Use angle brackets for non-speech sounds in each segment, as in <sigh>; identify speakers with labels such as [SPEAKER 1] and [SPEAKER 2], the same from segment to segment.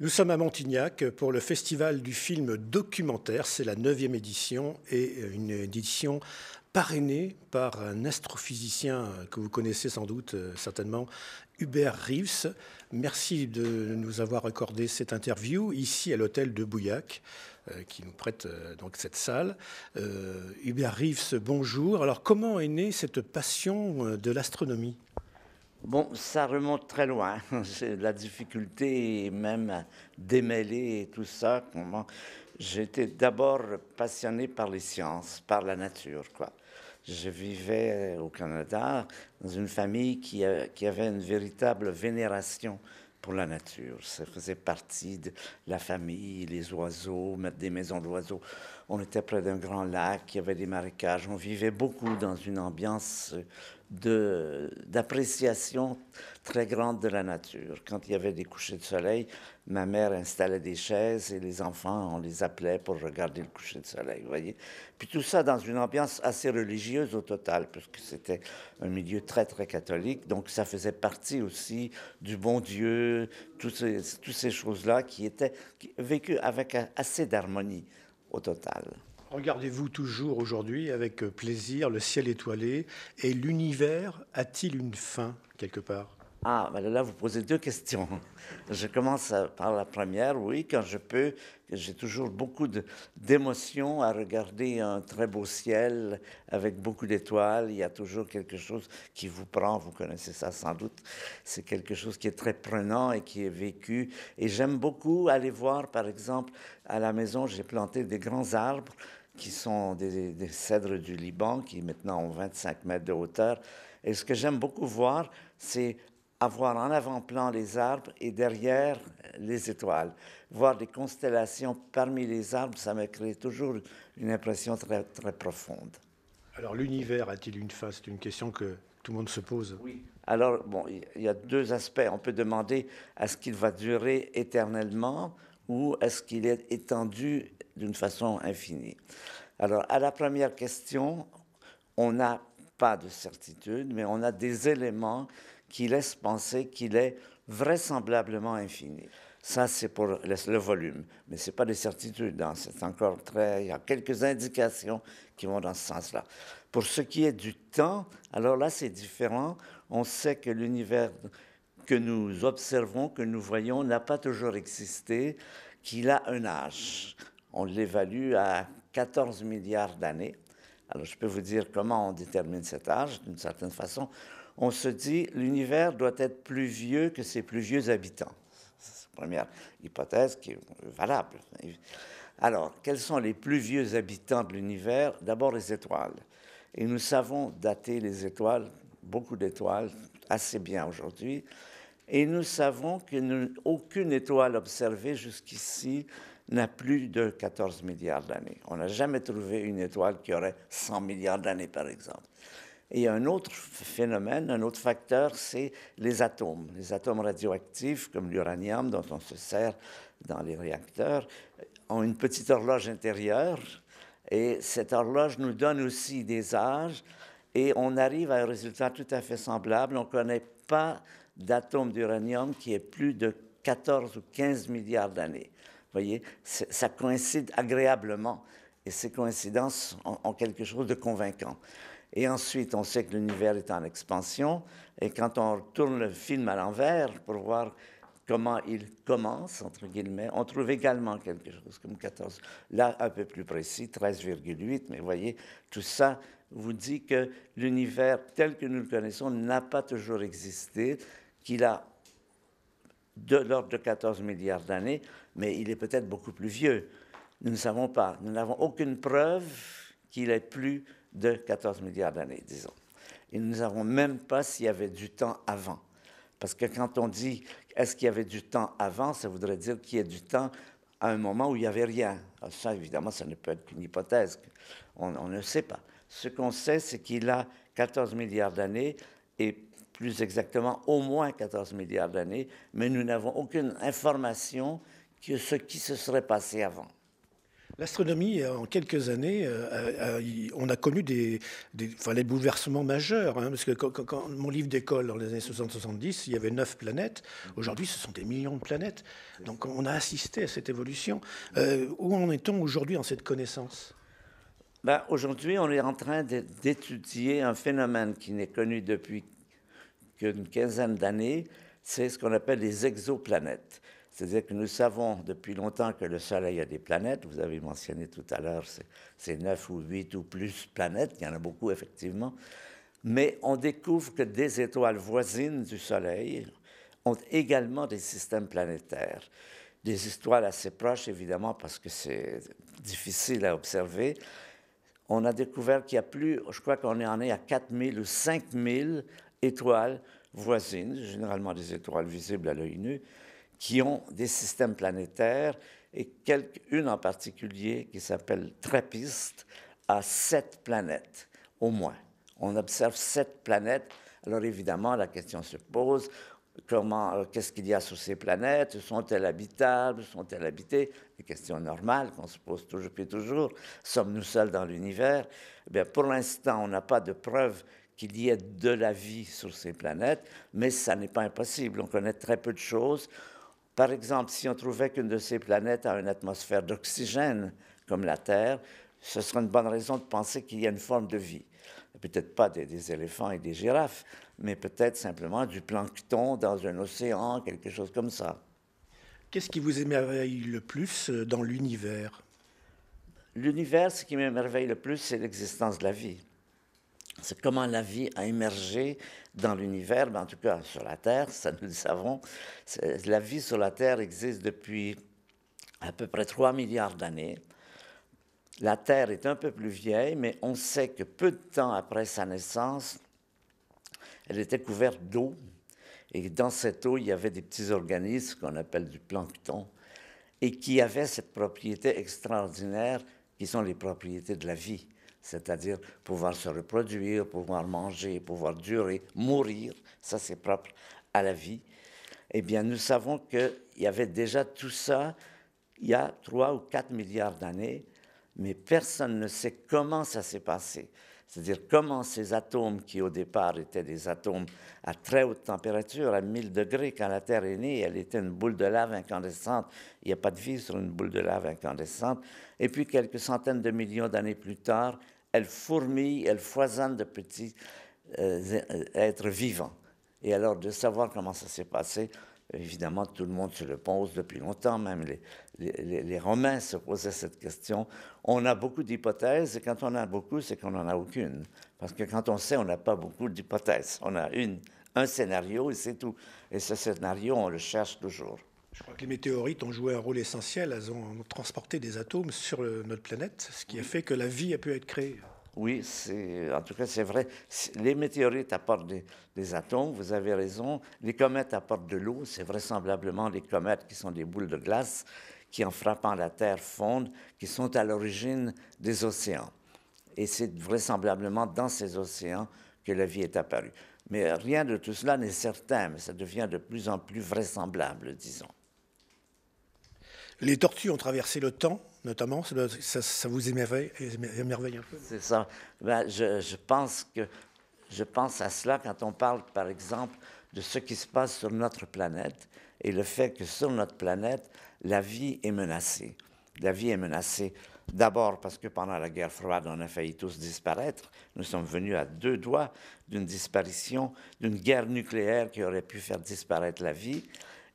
[SPEAKER 1] Nous sommes à Montignac pour le Festival du film documentaire. C'est la neuvième édition et euh, une édition parrainée par un astrophysicien que vous connaissez sans doute euh, certainement, Hubert Reeves. Merci de nous avoir accordé cette interview ici à l'hôtel de Bouillac euh, qui nous prête donc cette salle. Hubert Reeves, bonjour. Alors comment est née cette passion de l'astronomie
[SPEAKER 2] Bon, ça remonte très loin. <laughs> la difficulté même à démêler tout ça. J'étais d'abord passionné par les sciences, par la nature, quoi. Je vivais euh, au Canada dans une famille qui, euh, qui avait une véritable vénération pour la nature. Ça faisait partie de la famille, les oiseaux, des maisons d'oiseaux. On était près d'un grand lac, il y avait des marécages. On vivait beaucoup dans une ambiance euh, d'appréciation très grande de la nature. Quand il y avait des couchers de soleil, ma mère installait des chaises et les enfants, on les appelait pour regarder le coucher de soleil, vous voyez. Puis tout ça dans une ambiance assez religieuse au total, puisque c'était un milieu très, très catholique. Donc ça faisait partie aussi du bon Dieu, toutes ces, choses-là qui étaient vécues avec assez d'harmonie au total.
[SPEAKER 1] Regardez-vous toujours aujourd'hui avec euh, plaisir le ciel étoilé et l'univers a-t-il une fin quelque part
[SPEAKER 2] Ah, là, vous posez deux questions. <laughs> Je commence euh, par la première, oui, quand je peux. J'ai toujours beaucoup d'émotions à regarder un très beau ciel avec beaucoup d'étoiles. Il y a toujours quelque chose qui vous prend, vous connaissez ça sans doute. C'est quelque chose qui est très prenant et qui est vécu. Et j'aime beaucoup aller voir, par exemple, à la maison, j'ai planté des grands arbres qui sont des, cèdres du Liban, qui maintenant ont 25 mètres de hauteur. Et ce que j'aime beaucoup voir, c'est avoir en avant-plan les arbres et derrière les étoiles. Voir des constellations parmi les arbres, ça me crée toujours une impression très, très profonde.
[SPEAKER 1] Alors l'univers a-t-il une face C'est une question que tout le monde se pose. Oui.
[SPEAKER 2] Alors, bon, il y a deux aspects. On peut demander est-ce qu'il va durer éternellement ou est-ce qu'il est étendu d'une façon infinie. Alors, à la première question, on n'a pas de certitude, mais on a des éléments qui laissent penser qu'il est vraisemblablement infini. Ça, c'est pour le volume, mais ce n'est pas des certitudes. Hein. C'est encore très. Il y a quelques indications qui vont dans ce sens-là. Pour ce qui est du temps, alors là, c'est différent. On sait que l'univers que nous observons, que nous voyons, n'a pas toujours existé, qu'il a un âge on l'évalue à 14 milliards d'années. Alors, je peux vous dire comment on détermine cet âge, d'une certaine façon. On se dit, l'univers doit être plus vieux que ses plus vieux habitants. C'est la première hypothèse qui est valable. Alors, quels sont les plus vieux habitants de l'univers D'abord, les étoiles. Et nous savons dater les étoiles, beaucoup d'étoiles, assez bien aujourd'hui. Et nous savons qu'aucune étoile observée jusqu'ici n'a plus de 14 milliards d'années. On n'a jamais trouvé une étoile qui aurait 100 milliards d'années, par exemple. Et un autre phénomène, un autre facteur, c'est les atomes. Les atomes radioactifs, comme l'uranium dont on se sert dans les réacteurs, ont une petite horloge intérieure. Et cette horloge nous donne aussi des âges. Et on arrive à un résultat tout à fait semblable. On ne connaît pas d'atome d'uranium qui est plus de 14 ou 15 milliards d'années voyez, ça coïncide agréablement. Et ces coïncidences ont, quelque chose de convaincant. Et ensuite, on sait que l'univers est en expansion. Et quand on tourne le film à l'envers pour voir comment il commence, entre guillemets, on trouve également quelque chose comme 14. Là, un peu plus précis, 13,8. Mais voyez, tout ça vous dit que l'univers tel que nous le connaissons n'a pas toujours existé, qu'il a de l'ordre de 14 milliards d'années, mais il est peut-être beaucoup plus vieux. Nous ne savons pas. Nous n'avons aucune preuve qu'il ait plus de 14 milliards d'années, disons. Et nous ne savons même pas s'il y avait du temps avant. Parce que quand on dit est-ce qu'il y avait du temps avant, ça voudrait dire qu'il y a du temps à un moment où il n'y avait rien. ça, évidemment, ça ne peut être qu'une hypothèse. On, on ne sait pas. Ce qu'on sait, c'est qu'il a 14 milliards d'années et plus exactement au moins 14 milliards d'années, mais nous n'avons aucune information que ce qui se serait passé avant.
[SPEAKER 1] L'astronomie, euh, en quelques années, euh, on a connu des, bouleversements majeurs. Hein, parce que quand, mon livre d'école, dans les années 60-70, il y avait neuf planètes. Aujourd'hui, ce sont des millions de planètes. Donc on a assisté à cette évolution. Euh, où en est-on aujourd'hui en cette connaissance ben,
[SPEAKER 2] aujourd'hui, on est en train d'étudier un phénomène qui n'est connu depuis qu'une quinzaine d'années, c'est ce qu'on appelle les exoplanètes. C'est-à-dire que nous savons depuis longtemps que le Soleil a des planètes. Vous avez mentionné tout à l'heure, ces neuf ou huit ou plus planètes. Il y en a beaucoup, effectivement. Mais on découvre que des étoiles voisines du Soleil ont également des systèmes planétaires. Des histoires assez proches, évidemment, parce que c'est difficile à observer on a découvert qu'il y a plus, je crois qu'on est en est à 4000 ou 5000 étoiles voisines, généralement des étoiles visibles à l'œil nu, qui ont des systèmes planétaires et quelques, une en particulier qui s'appelle Trappist à sept planètes au moins. On observe sept planètes. Alors évidemment, la question se pose comment, euh, qu'est-ce qu'il y a sur ces planètes Sont-elles habitables Sont-elles habitées des questions normales qu'on se pose toujours et toujours. Sommes-nous seuls dans l'univers eh Pour l'instant, on n'a pas de preuve qu'il y ait de la vie sur ces planètes, mais ça n'est pas impossible. On connaît très peu de choses. Par exemple, si on trouvait qu'une de ces planètes a une atmosphère d'oxygène comme la Terre, ce serait une bonne raison de penser qu'il y a une forme de vie. Peut-être pas des éléphants et des girafes, mais peut-être simplement du plancton dans un océan, quelque chose comme ça.
[SPEAKER 1] Qu'est-ce qui vous émerveille le plus euh, dans l'univers L'univers, ce qui m'émerveille le
[SPEAKER 2] plus, c'est l'existence de la vie. C'est comment la vie a émergé dans l'univers, mais ben, en tout cas sur la Terre, ça nous le savons. La vie sur la Terre existe depuis à peu près 3 milliards d'années. La Terre est un peu plus vieille, mais on sait que peu de temps après sa naissance, elle était couverte d'eau, et dans cette eau, il y avait des petits organismes qu'on appelle du plancton et qui avaient cette propriété extraordinaire qui sont les propriétés de la vie, c'est-à-dire pouvoir se reproduire, pouvoir manger, pouvoir durer, mourir. Ça, c'est propre à la vie. Eh bien, nous savons qu'il y avait déjà tout ça il y a 3 ou 4 milliards d'années, mais personne ne sait comment ça s'est passé. C'est-à-dire comment ces atomes qui au départ étaient des atomes à très haute température, à 1000 degrés, quand la Terre est née, elle était une boule de lave incandescente. Il n'y a pas de vie sur une boule de lave incandescente. Et puis quelques centaines de millions d'années plus tard, elle fourmille, elle foisonne de petits euh, e-, êtres vivants. Et alors de savoir comment ça s'est passé, évidemment, tout le monde se le pose depuis longtemps, même les, les, Romains se posaient cette question. On a beaucoup d'hypothèses, et quand on a beaucoup, c'est qu'on n'en a aucune. Parce que quand on sait, on n'a pas beaucoup d'hypothèses. On a une, un scénario, et c'est tout. Et ce scénario, on le cherche toujours.
[SPEAKER 1] Je crois que les météorites ont joué un rôle essentiel. Elles ont transporté des atomes sur notre planète, ce qui a fait que la vie a pu être créée.
[SPEAKER 2] Oui, en tout cas, c'est vrai. Les météorites apportent des, des, atomes, vous avez raison. Les comètes apportent de l'eau. C'est vraisemblablement les comètes qui sont des boules de glace qui en frappant la Terre fondent, qui sont à l'origine des océans. Et c'est vraisemblablement dans ces océans que la vie est apparue. Mais rien de tout cela
[SPEAKER 1] n'est certain, mais ça devient de plus en plus vraisemblable, disons. Les tortues ont traversé le temps, notamment. Ça, vous émerveille, un peu
[SPEAKER 2] C'est ça. Ben, pense que, je pense à cela quand on parle, par exemple, de ce qui se passe sur notre planète et le fait que sur notre planète, la vie est menacée. La vie est menacée d'abord parce que pendant la guerre froide, on a failli tous disparaître. Nous sommes venus à deux doigts d'une disparition, d'une guerre nucléaire qui aurait pu faire disparaître la vie.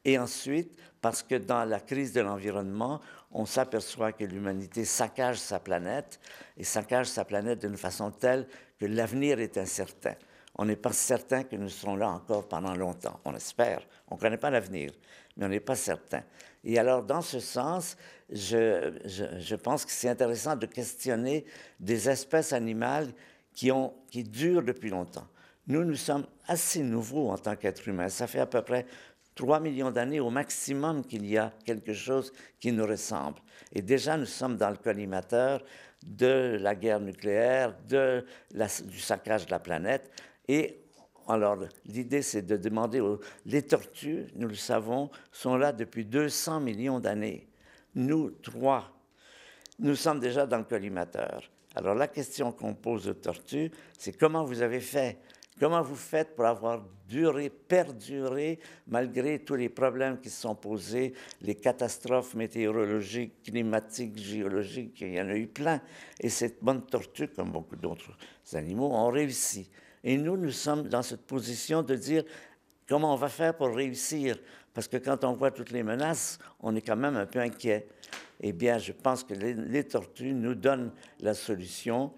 [SPEAKER 2] Et ensuite, parce que dans la crise de l'environnement, on s'aperçoit que l'humanité saccage sa planète et saccage sa planète d'une façon telle que l'avenir est incertain on n'est pas certain que nous serons là encore pendant longtemps. On espère, on ne connaît pas l'avenir, mais on n'est pas certain. Et alors, dans ce sens, je, je, pense que c'est intéressant de questionner des espèces animales qui, ont, qui durent depuis longtemps. Nous, nous sommes assez nouveaux en tant qu'êtres humains. Ça fait à peu près 3 millions d'années au maximum qu'il y a quelque chose qui nous ressemble. Et déjà, nous sommes dans le collimateur de la guerre nucléaire, de du saccage de la planète. Et alors, l'idée, c'est de demander aux... Les tortues, nous le savons, sont là depuis 200 millions d'années. Nous, trois, nous sommes déjà dans le collimateur. Alors, la question qu'on pose aux tortues, c'est comment vous avez fait Comment vous faites pour avoir duré, perduré, malgré tous les problèmes qui se sont posés, les catastrophes météorologiques, climatiques, géologiques, il y en a eu plein. Et cette bonne tortue, comme beaucoup d'autres animaux, ont réussi. Et nous, nous sommes dans cette position de dire comment on va faire pour réussir. Parce que quand on voit toutes les menaces, on est quand même un peu inquiet. Eh bien, je pense que les, tortues nous donnent la solution,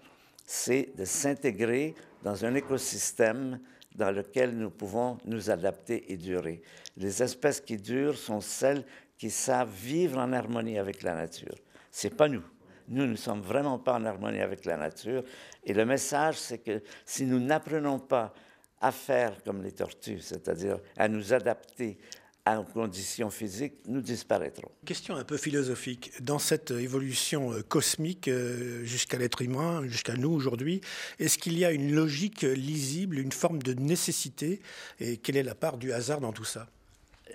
[SPEAKER 2] c'est de s'intégrer dans un écosystème dans lequel nous pouvons nous adapter et durer. Les espèces qui durent sont celles qui savent vivre en harmonie avec la nature. Ce n'est pas nous nous ne sommes vraiment pas en harmonie avec la nature. Et le message, c'est que si nous n'apprenons pas à faire comme les tortues, c'est-à-dire à nous adapter à nos conditions physiques, nous disparaîtrons.
[SPEAKER 1] Question un peu philosophique. Dans cette évolution euh, cosmique euh, jusqu'à l'être humain, jusqu'à nous aujourd'hui, est-ce qu'il y a une logique lisible, une forme de nécessité Et quelle est la part du hasard dans tout ça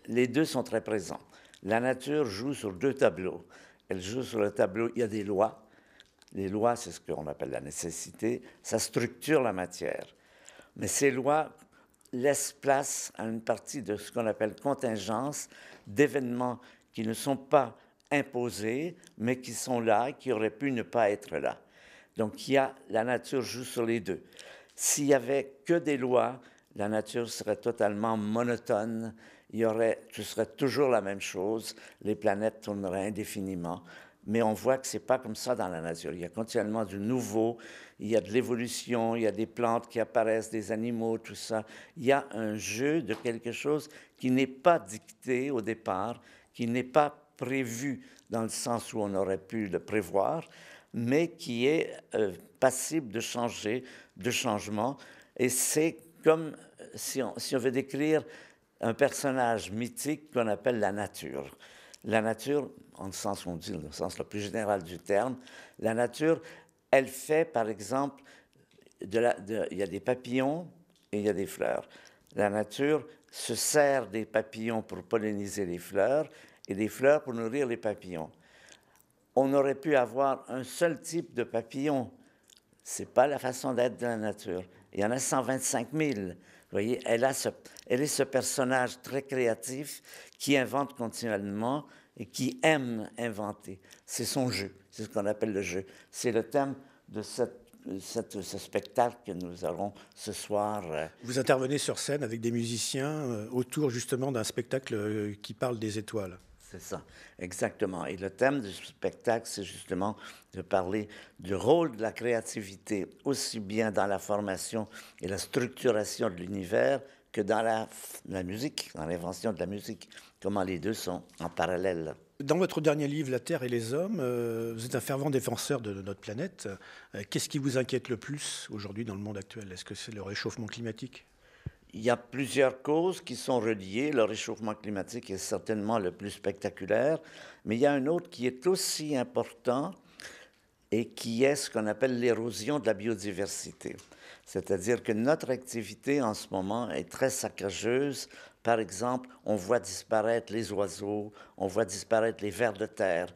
[SPEAKER 2] Les deux sont très présents. La nature joue sur deux tableaux elle joue sur le tableau, il y a des lois. Les lois, c'est ce qu'on appelle la nécessité, ça structure la matière. Mais ces lois laissent place à une partie de ce qu'on appelle contingence, d'événements qui ne sont pas imposés, mais qui sont là, qui auraient pu ne pas être là. Donc il y a, la nature joue sur les deux. S'il y avait que des lois, la nature serait totalement monotone il y aurait, ce serait toujours la même chose, les planètes tourneraient indéfiniment. Mais on voit que c'est pas comme ça dans la nature. Il y a continuellement du nouveau, il y a de l'évolution, il y a des plantes qui apparaissent, des animaux, tout ça. Il y a un jeu de quelque chose qui n'est pas dicté au départ, qui n'est pas prévu dans le sens où on aurait pu le prévoir, mais qui est euh, passible de changer, de changement. Et c'est comme si on veut décrire un personnage mythique qu'on appelle la nature. La nature, en le sens on dit, le sens le plus général du terme, la nature, elle fait, par exemple, il y a des papillons et il y a des fleurs. La nature se sert des papillons pour polliniser les fleurs et des fleurs pour nourrir les papillons. On aurait pu avoir un seul type de papillon. Ce n'est pas la façon d'être de la nature. Il y en a 125 000 voyez, elle, est ce personnage très créatif qui invente continuellement et qui aime inventer. C'est son jeu, c'est ce qu'on appelle le jeu. C'est le thème de ce spectacle que nous allons ce soir. Euh,
[SPEAKER 1] Vous intervenez sur scène avec des musiciens euh, autour justement d'un spectacle euh, qui parle des étoiles. C'est ça,
[SPEAKER 2] exactement. Et le thème du spectacle, c'est justement de parler du rôle de la créativité, aussi bien dans la formation et la structuration de l'univers que dans la, musique, dans l'invention de la musique, comment les deux sont en parallèle.
[SPEAKER 1] Dans votre dernier livre, La Terre et les Hommes, euh, vous êtes un fervent défenseur de, notre planète. Euh, qu'est-ce qui vous inquiète le plus aujourd'hui dans le monde actuel Est-ce que c'est le réchauffement climatique
[SPEAKER 2] il y a plusieurs causes qui sont reliées. Le réchauffement climatique est certainement le plus spectaculaire, mais il y a un autre qui est aussi important et qui est ce qu'on appelle l'érosion de la biodiversité. C'est-à-dire que notre activité en ce moment est très saccageuse. Par exemple, on voit disparaître les oiseaux, on voit disparaître les vers de terre.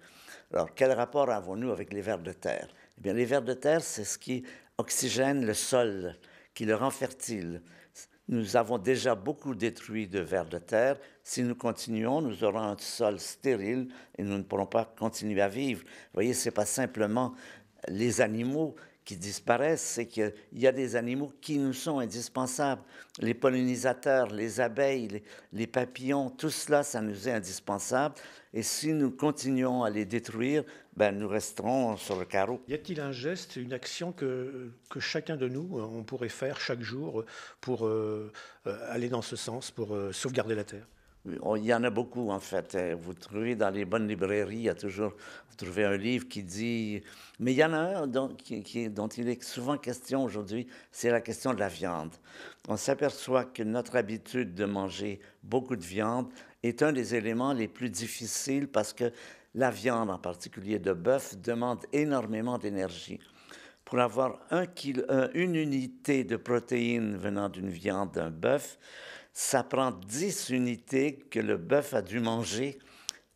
[SPEAKER 2] Alors, quel rapport avons-nous avec les vers de terre Eh bien, les vers de terre, c'est ce qui oxygène le sol, qui le rend fertile. Nous avons déjà beaucoup détruit de vers de terre. Si nous continuons, nous aurons un sol stérile et nous ne pourrons pas continuer à vivre. Vous voyez, ce n'est pas simplement les animaux, qui disparaissent, c'est qu'il y a des animaux qui nous sont indispensables. Les pollinisateurs, les abeilles, les, papillons, tout cela, ça nous est indispensable. Et si nous continuons à les détruire, ben, nous resterons sur le carreau.
[SPEAKER 1] Y a-t-il un geste, une action que, chacun de nous, euh, on pourrait faire chaque jour pour euh, euh, aller dans ce sens, pour sauvegarder la Terre
[SPEAKER 2] il y en a beaucoup, en fait. Hein. Vous trouvez dans les bonnes librairies, il y a toujours, vous trouvez un livre qui dit... Mais il y en a un dont, il est souvent question aujourd'hui, c'est la question de la viande. On s'aperçoit que notre habitude de manger beaucoup de viande est un des éléments les plus difficiles parce que la viande, en particulier de bœuf, demande énormément d'énergie. Pour avoir un une unité de protéines venant d'une viande d'un bœuf, ça prend 10 unités que le bœuf a dû manger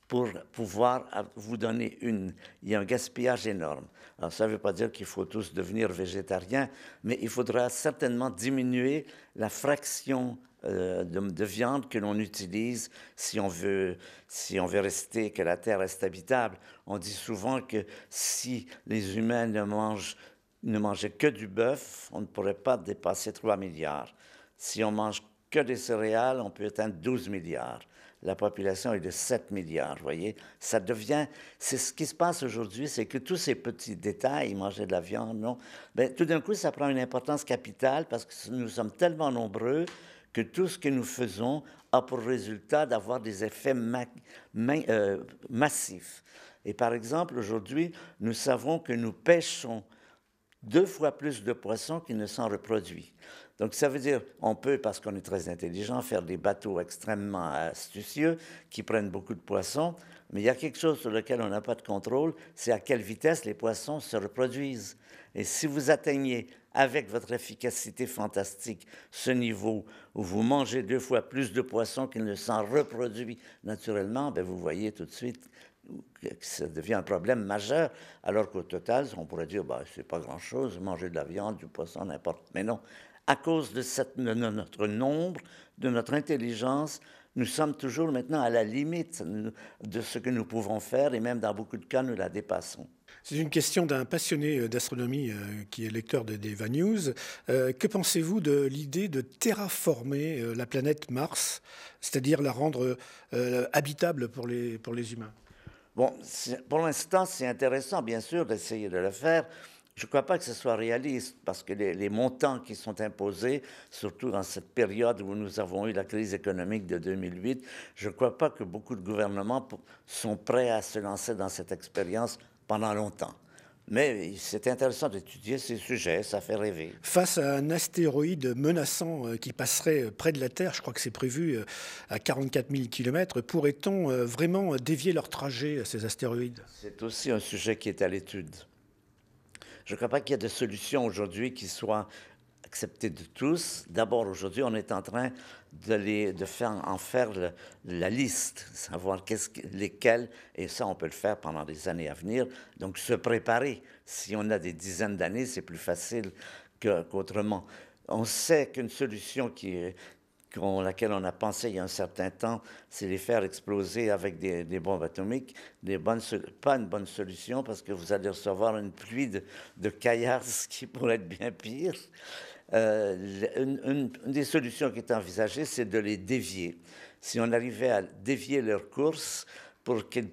[SPEAKER 2] pour pouvoir vous donner une. Il y a un gaspillage énorme. Alors, ça ne veut pas dire qu'il faut tous devenir végétariens, mais il faudra certainement diminuer la fraction euh, de, viande que l'on utilise si on, veut, si on veut rester, que la terre reste habitable. On dit souvent que si les humains ne, mangent, ne mangeaient que du bœuf, on ne pourrait pas dépasser 3 milliards. Si on mange que des céréales, on peut atteindre 12 milliards. La population est de 7 milliards, vous voyez. Ça devient... C'est ce qui se passe aujourd'hui, c'est que tous ces petits détails, manger de la viande, non, ben, tout d'un coup, ça prend une importance capitale parce que nous sommes tellement nombreux que tout ce que nous faisons a pour résultat d'avoir des effets euh, massifs. Et par exemple, aujourd'hui, nous savons que nous pêchons deux fois plus de poissons qui ne s'en reproduisent. Donc ça veut dire on peut, parce qu'on est très intelligent, faire des bateaux extrêmement astucieux qui prennent beaucoup de poissons, mais il y a quelque chose sur lequel on n'a pas de contrôle, c'est à quelle vitesse les poissons se reproduisent. Et si vous atteignez avec votre efficacité fantastique ce niveau où vous mangez deux fois plus de poissons qu'ils ne s'en reproduit naturellement, ben vous voyez tout de suite que ça devient un problème majeur, alors qu'au total, on pourrait dire, bah, c'est pas grand-chose, manger de la viande, du poisson, n'importe. Mais non, à cause de, notre nombre, de notre intelligence, nous sommes toujours maintenant à la limite de ce que nous pouvons faire et même dans beaucoup de cas, nous la dépassons.
[SPEAKER 1] C'est une question d'un passionné euh, d'astronomie euh, qui est lecteur de Deva News. Euh, que pensez-vous de l'idée de terraformer la planète Mars, c'est-à-dire la rendre habitable pour les, pour les humains
[SPEAKER 2] Bon, pour l'instant, c'est intéressant, bien sûr, d'essayer de le faire. Je ne crois pas que ce soit réaliste parce que les, montants qui sont imposés, surtout dans cette période où nous avons eu la crise économique de 2008, je ne crois pas que beaucoup de gouvernements sont prêts à se lancer dans cette expérience pendant longtemps. Mais c'est intéressant d'étudier ces sujets, ça fait rêver.
[SPEAKER 1] Face à un astéroïde menaçant euh, qui passerait euh, près de la Terre, je crois que c'est prévu euh, à 44 000 km, pourrait-on vraiment dévier leur trajet, ces astéroïdes
[SPEAKER 2] C'est aussi un sujet qui est à l'étude. Je ne crois pas qu'il y ait de solution aujourd'hui qui soit acceptée de tous. D'abord, aujourd'hui, on est en train de, faire, en faire la liste, savoir lesquels, et ça, on peut le faire pendant des années à venir. Donc, se préparer. Si on a des dizaines d'années, c'est plus facile qu'autrement. on sait qu'une solution qui, est laquelle on a pensé il y a un certain temps, c'est les faire exploser avec des, bombes atomiques, pas une bonne solution parce que vous allez recevoir une pluie de, caillards, <laughs> qui pourrait être bien pire. Euh, une, une, des solutions qui est envisagée, c'est de les dévier. Si on arrivait à dévier leur course pour qu'ils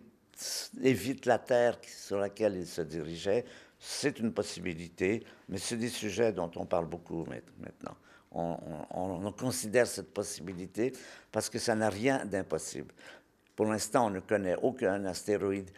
[SPEAKER 2] évitent la terre sur laquelle ils se dirigeaient, c'est une possibilité, mais c'est des sujets dont on parle beaucoup maintenant on, considère cette possibilité parce que ça n'a rien d'impossible. Pour l'instant, on ne connaît aucun astéroïde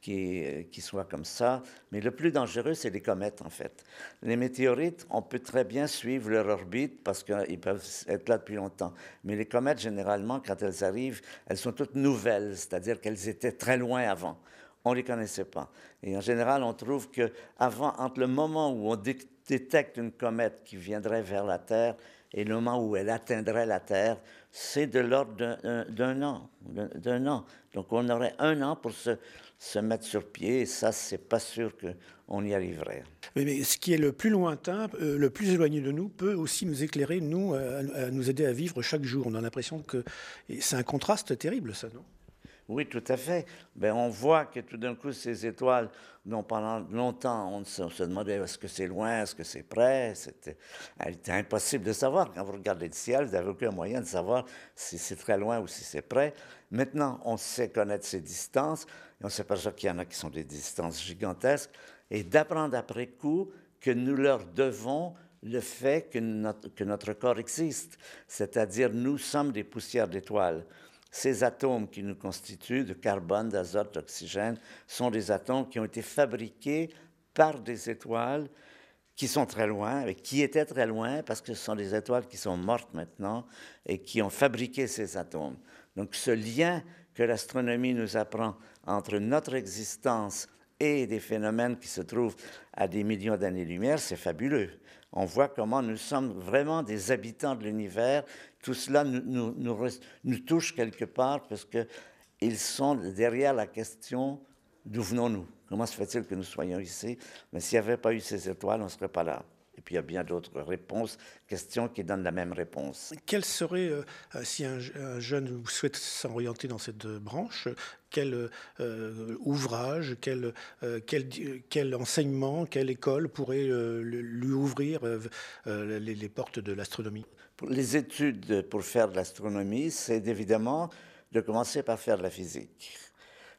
[SPEAKER 2] qui, qui, soit comme ça. Mais le plus dangereux, c'est les comètes, en fait. Les météorites, on peut très bien suivre leur orbite parce qu'ils peuvent être là depuis longtemps. Mais les comètes, généralement, quand elles arrivent, elles sont toutes nouvelles, c'est-à-dire qu'elles étaient très loin avant. On ne les connaissait pas. Et en général, on trouve que avant, entre le moment où on, dit détecte une comète qui viendrait vers la Terre et le moment où elle atteindrait la Terre, c'est de l'ordre d'un euh, an, d'un an. Donc on aurait un an pour se, mettre sur pied, et ça, c'est pas sûr qu'on y arriverait.
[SPEAKER 1] mais ce qui est le plus lointain, euh, le plus éloigné de nous, peut aussi nous éclairer, nous, euh, nous aider à vivre chaque jour. On a l'impression que c'est un contraste terrible, ça, non
[SPEAKER 2] oui, tout à fait. Mais ben, on voit que tout d'un coup, ces étoiles, dont pendant longtemps, on se, demandait est-ce que c'est loin, est-ce que c'est près, c'était ah, impossible de savoir. Quand vous regardez le ciel, vous n'avez aucun moyen de savoir si c'est très loin ou si c'est près. Maintenant, on sait connaître ces distances, et on exemple qu'il y en a qui sont des distances gigantesques, et d'apprendre après coup que nous leur devons le fait que notre corps existe, c'est-à-dire nous sommes des poussières d'étoiles. Ces atomes qui nous constituent, de carbone, d'azote, d'oxygène, sont des atomes qui ont été fabriqués par des étoiles qui sont très loin, et qui étaient très loin, parce que ce sont des étoiles qui sont mortes maintenant et qui ont fabriqué ces atomes. Donc ce lien que l'astronomie nous apprend entre notre existence et des phénomènes qui se trouvent à des millions d'années-lumière, c'est fabuleux on voit comment nous sommes vraiment des habitants de l'univers. Tout cela nous, touche quelque part parce qu'ils sont derrière la question d'où venons-nous Comment se fait-il que nous soyons ici Mais s'il n'y avait pas eu ces étoiles, on ne serait pas là. Et puis il y a bien d'autres réponses, questions qui donnent la même réponse.
[SPEAKER 1] Quel serait, euh, euh, si un, jeune souhaite s'orienter dans cette euh, branche, quel ouvrage, quel, enseignement, quelle école pourrait lui ouvrir les, les portes de l'astronomie
[SPEAKER 2] Les études pour faire de l'astronomie, c'est évidemment de commencer par faire de la physique.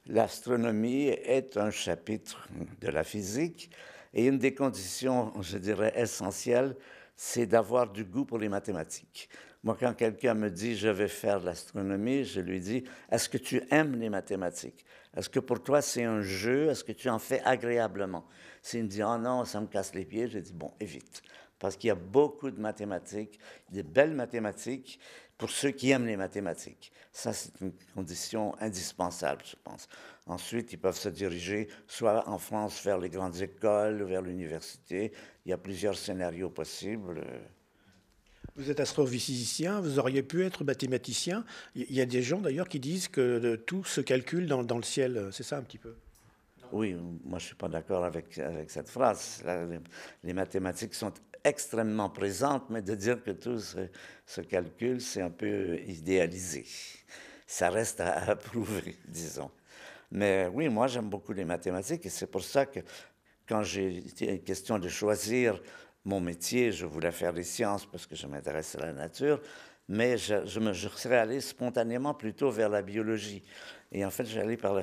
[SPEAKER 2] L'astronomie est un chapitre de la physique et une des conditions, je dirais, essentielles, c'est d'avoir du goût pour les mathématiques. Moi, quand quelqu'un me dit je vais faire l'astronomie, je lui dis est-ce que tu aimes les mathématiques Est-ce que pour toi c'est un jeu Est-ce que tu en fais agréablement S'il me dit oh non, ça me casse les pieds, je dis bon, évite. Parce qu'il y a beaucoup de mathématiques, des belles mathématiques, pour ceux qui aiment les mathématiques. Ça, c'est une condition indispensable, je pense. Ensuite, ils peuvent se diriger soit en France vers les grandes écoles, vers l'université. Il y a plusieurs scénarios possibles.
[SPEAKER 1] Vous êtes astrophysicien, vous auriez pu être mathématicien. Il y a des gens d'ailleurs qui disent que tout se calcule dans, le ciel. C'est ça un petit peu
[SPEAKER 2] Oui, moi je ne suis pas d'accord avec, avec cette phrase. les mathématiques sont extrêmement présente, mais de dire que tout ce, calcul, c'est un peu idéalisé. Ça reste à, prouver, <laughs> disons. Mais oui, moi, j'aime beaucoup les mathématiques et c'est pour ça que quand j'ai été question de choisir mon métier, je voulais faire les sciences parce que je m'intéresse à la nature, mais je, me, serais allé spontanément plutôt vers la biologie. Et en fait, j'allais par la,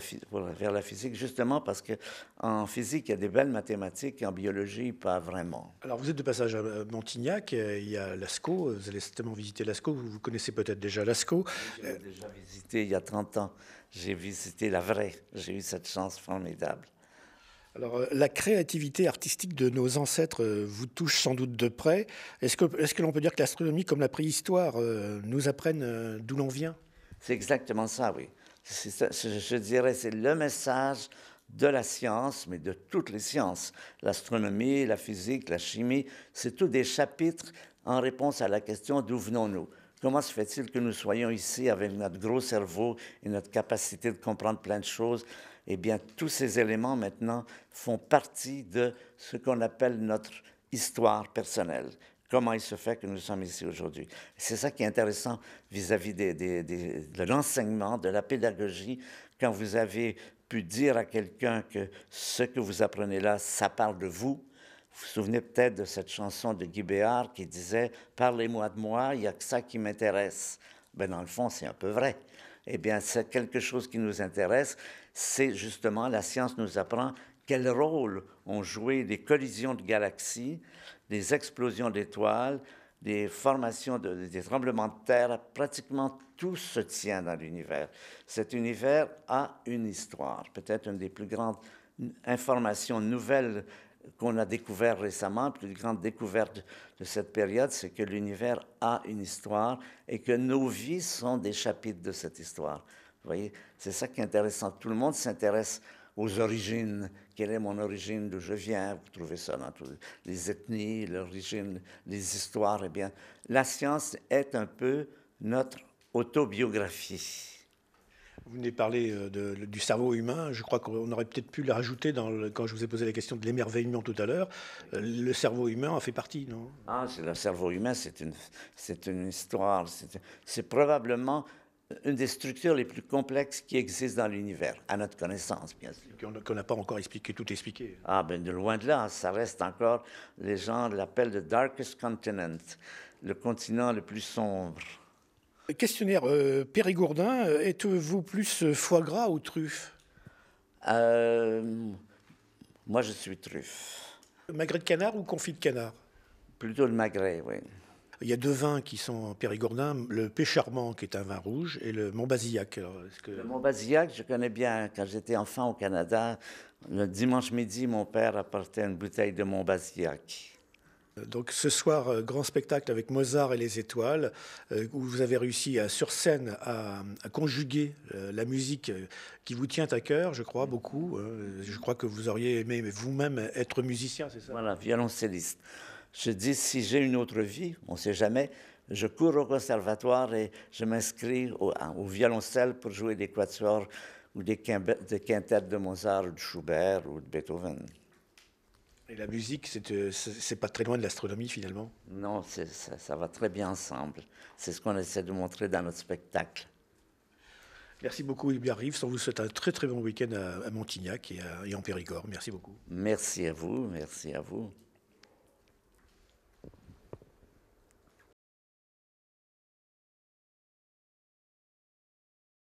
[SPEAKER 2] vers la physique justement parce qu'en physique, il y a des belles mathématiques et en biologie, pas vraiment.
[SPEAKER 1] Alors, vous êtes de passage à Montignac, euh, il y a Lascaux, vous allez certainement visiter Lascaux, vous connaissez peut-être déjà Lascaux. J'ai déjà visité
[SPEAKER 2] il y a 30 ans, j'ai visité la vraie, j'ai eu cette chance formidable.
[SPEAKER 1] Alors, euh, la créativité artistique de nos ancêtres euh, vous touche sans doute de près. Est-ce que, l'on peut dire que l'astronomie, comme la préhistoire, euh, nous apprenne d'où l'on vient
[SPEAKER 2] C'est exactement ça, oui. je, je dirais, c'est le message de la science, mais de toutes les sciences. L'astronomie, la physique, la chimie, c'est tous des chapitres en réponse à la question d'où venons-nous. Comment se fait-il que nous soyons ici avec notre gros cerveau et notre capacité de comprendre plein de choses eh bien, tous ces éléments maintenant font partie de ce qu'on appelle notre histoire personnelle. Comment il se fait que nous sommes ici aujourd'hui C'est ça qui est intéressant vis-à-vis de l'enseignement, de la pédagogie, quand vous avez pu dire à quelqu'un que ce que vous apprenez là, ça parle de vous, vous vous souvenez peut-être de cette chanson de Guy Béard qui disait Parlez-moi de moi, il n'y a que ça qui m'intéresse. Ben, dans le fond, c'est un peu vrai. Eh bien, c'est quelque chose qui nous intéresse c'est justement la science nous apprend quel rôle ont joué des collisions de galaxies, des explosions d'étoiles, des formations, de, des tremblements de terre. Pratiquement tout se tient dans l'univers. Cet univers a une histoire, peut-être une des plus grandes informations nouvelles qu'on a découvert récemment, la plus grande découverte de cette période, c'est que l'univers a une histoire et que nos vies sont des chapitres de cette histoire. Vous voyez, c'est ça qui est intéressant. Tout le monde s'intéresse aux origines. Quelle est mon origine D'où je viens Vous trouvez ça dans toutes les ethnies, l'origine, les histoires. Eh bien, la science est un peu notre autobiographie.
[SPEAKER 1] Vous venez parler euh, du cerveau humain. Je crois qu'on aurait peut-être pu le rajouter quand je vous ai posé la question de l'émerveillement tout à l'heure. Euh, le cerveau humain en fait partie, non
[SPEAKER 2] Ah, c'est le cerveau humain, c'est une, c'est une histoire. C'est, probablement une des structures les plus complexes qui existent dans l'univers, à notre connaissance, bien sûr. Qu'on n'a pas encore expliqué, tout expliqué. Ah, ben de loin de là, ça reste encore, les gens l'appellent le darkest continent, le continent le plus sombre.
[SPEAKER 1] Questionnaire, euh, Périgourdin, euh, êtes-vous plus euh, foie gras ou truffe Moi,
[SPEAKER 2] je suis truffe.
[SPEAKER 1] Magret de canard ou confit de canard Plutôt le magret, oui. Il y a deux vins qui sont périgourdins, le Pécharmant, qui est un vin rouge, et le Montbazillac. Que... Le Montbazillac, je connais bien. Quand j'étais enfant au
[SPEAKER 2] Canada, le dimanche midi, mon père apportait une bouteille de Montbazillac.
[SPEAKER 1] Donc ce soir, euh, grand spectacle avec Mozart et les étoiles, euh, où vous avez réussi à, sur scène à conjuguer euh, la musique qui vous tient à cœur, je crois, beaucoup. je crois que vous auriez aimé vous-même être musicien, c'est ça Voilà,
[SPEAKER 2] violoncelliste. Je dis, si j'ai une autre vie, on ne sait jamais, je cours au conservatoire et je m'inscris au, violoncelle pour jouer des quatuors ou des, quintettes de Mozart ou de Schubert ou de Beethoven.
[SPEAKER 1] Et la musique, c'est euh, pas très loin de l'astronomie finalement
[SPEAKER 2] Non, ça, va très bien ensemble. C'est ce qu'on essaie de montrer dans notre spectacle.
[SPEAKER 1] Merci beaucoup, Hubert Rives. On vous souhaite un très très bon week-end à, Montignac et, et en Périgord. Merci beaucoup.
[SPEAKER 2] Merci à vous, merci à vous.